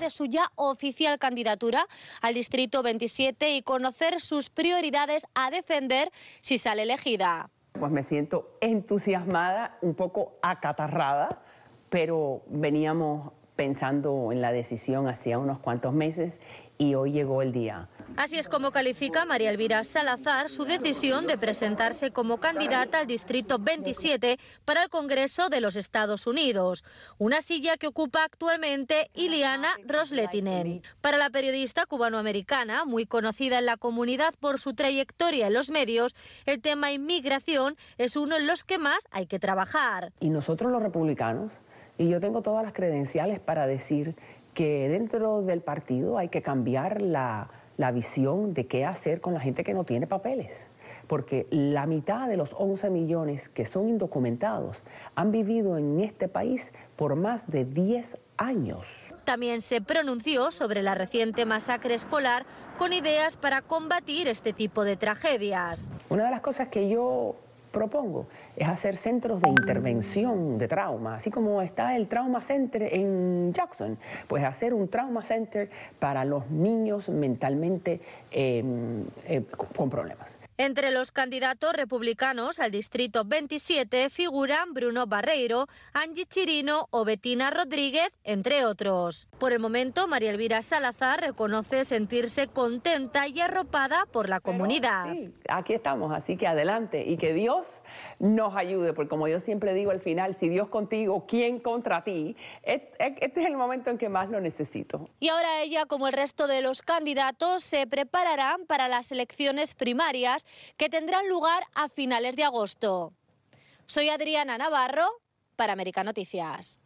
de su ya oficial candidatura al Distrito 27 y conocer sus prioridades a defender si sale elegida. Pues me siento entusiasmada, un poco acatarrada, pero veníamos pensando en la decisión hacía unos cuantos meses y hoy llegó el día. Así es como califica María Elvira Salazar su decisión de presentarse como candidata al Distrito 27 para el Congreso de los Estados Unidos, una silla que ocupa actualmente Iliana Rosletinen. Para la periodista cubanoamericana, muy conocida en la comunidad por su trayectoria en los medios, el tema inmigración es uno en los que más hay que trabajar. Y nosotros los republicanos y yo tengo todas las credenciales para decir que dentro del partido hay que cambiar la, visión de qué hacer con la gente que no tiene papeles porque la mitad de los 11 millones que son indocumentados han vivido en este país por más de 10 años. También se pronunció sobre la reciente masacre escolar con ideas para combatir este tipo de tragedias. Una de las cosas que yo propongo es hacer centros de intervención de trauma, así como está el Trauma Center en Jackson, pues hacer un Trauma Center para los niños mentalmente em, eh, con problemas. Entre los candidatos republicanos al distrito 27 figuran Bruno Barreiro, Angie Chirino o Betina Rodríguez, entre otros. Por el momento, María Elvira Salazar reconoce sentirse contenta y arropada por la comunidad. aquí estamos, así que adelante y que Dios nos ayude, porque como yo siempre digo al final, si Dios contigo, ¿quién contra ti? Este es el momento en que más lo necesito. Y ahora ella, como el resto de los candidatos, se prepararán para las elecciones primarias que tendrán lugar a finales de agosto. Soy Adriana Navarro para América Noticias.